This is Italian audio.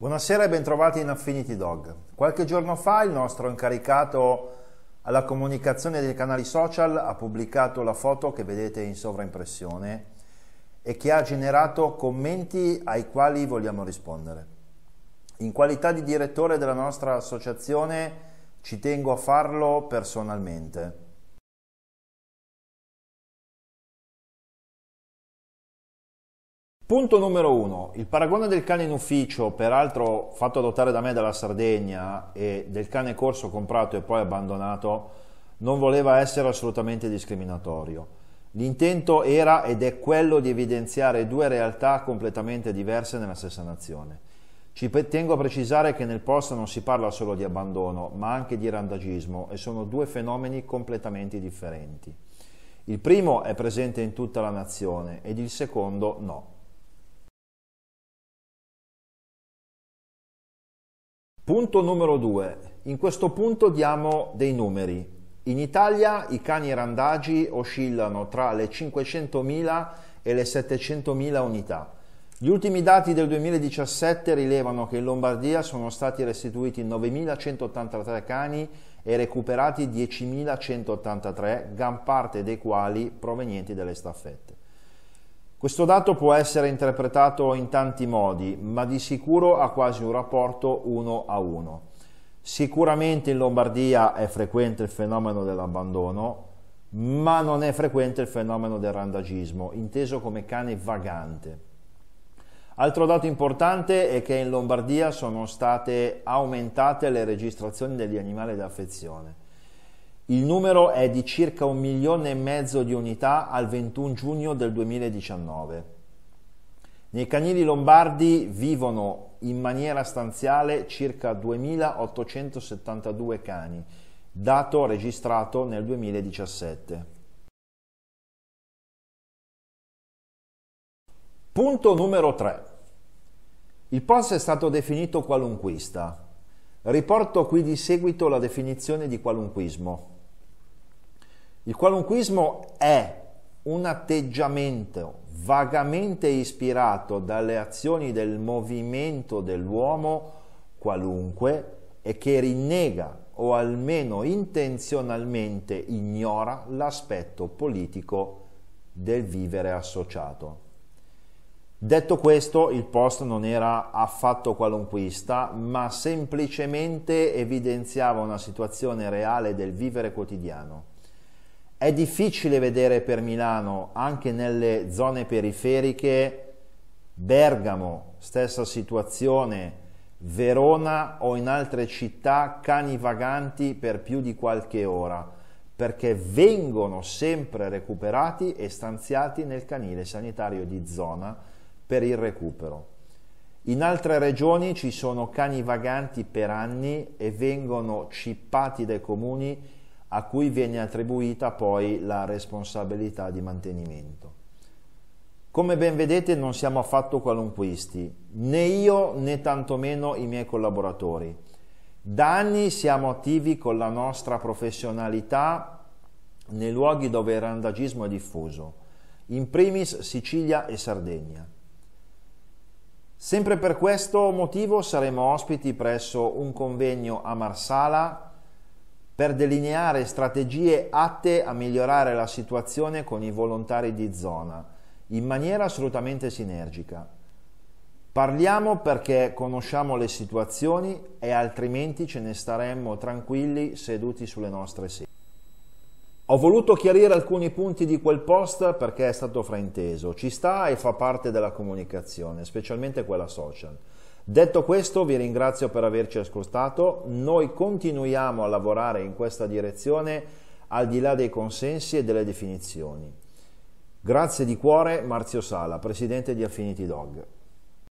Buonasera e bentrovati in Affinity Dog. Qualche giorno fa il nostro incaricato alla comunicazione dei canali social ha pubblicato la foto che vedete in sovraimpressione e che ha generato commenti ai quali vogliamo rispondere. In qualità di direttore della nostra associazione ci tengo a farlo personalmente. Punto numero uno, il paragone del cane in ufficio, peraltro fatto adottare da me dalla Sardegna e del cane corso comprato e poi abbandonato, non voleva essere assolutamente discriminatorio. L'intento era ed è quello di evidenziare due realtà completamente diverse nella stessa nazione. Ci tengo a precisare che nel post non si parla solo di abbandono, ma anche di randagismo e sono due fenomeni completamente differenti. Il primo è presente in tutta la nazione ed il secondo no. Punto numero due. In questo punto diamo dei numeri. In Italia i cani randagi oscillano tra le 500.000 e le 700.000 unità. Gli ultimi dati del 2017 rilevano che in Lombardia sono stati restituiti 9.183 cani e recuperati 10.183, gran parte dei quali provenienti dalle staffette. Questo dato può essere interpretato in tanti modi, ma di sicuro ha quasi un rapporto uno a uno. Sicuramente in Lombardia è frequente il fenomeno dell'abbandono, ma non è frequente il fenomeno del randagismo, inteso come cane vagante. Altro dato importante è che in Lombardia sono state aumentate le registrazioni degli animali d'affezione. Il numero è di circa un milione e mezzo di unità al 21 giugno del 2019. Nei canili lombardi vivono in maniera stanziale circa 2.872 cani, dato registrato nel 2017. Punto numero 3. Il POS è stato definito qualunquista. Riporto qui di seguito la definizione di qualunquismo. Il qualunquismo è un atteggiamento vagamente ispirato dalle azioni del movimento dell'uomo qualunque e che rinnega o almeno intenzionalmente ignora l'aspetto politico del vivere associato. Detto questo, il post non era affatto qualunquista, ma semplicemente evidenziava una situazione reale del vivere quotidiano è difficile vedere per Milano, anche nelle zone periferiche, Bergamo, stessa situazione, Verona o in altre città cani vaganti per più di qualche ora, perché vengono sempre recuperati e stanziati nel canile sanitario di zona per il recupero. In altre regioni ci sono cani vaganti per anni e vengono cippati dai comuni a cui viene attribuita poi la responsabilità di mantenimento. Come ben vedete non siamo affatto qualunquisti, né io né tantomeno i miei collaboratori. Da anni siamo attivi con la nostra professionalità nei luoghi dove il randagismo è diffuso, in primis Sicilia e Sardegna. Sempre per questo motivo saremo ospiti presso un convegno a Marsala per delineare strategie atte a migliorare la situazione con i volontari di zona, in maniera assolutamente sinergica. Parliamo perché conosciamo le situazioni e altrimenti ce ne staremmo tranquilli seduti sulle nostre sedie. Ho voluto chiarire alcuni punti di quel post perché è stato frainteso, ci sta e fa parte della comunicazione, specialmente quella social. Detto questo vi ringrazio per averci ascoltato, noi continuiamo a lavorare in questa direzione al di là dei consensi e delle definizioni. Grazie di cuore Marzio Sala, presidente di Affinity Dog.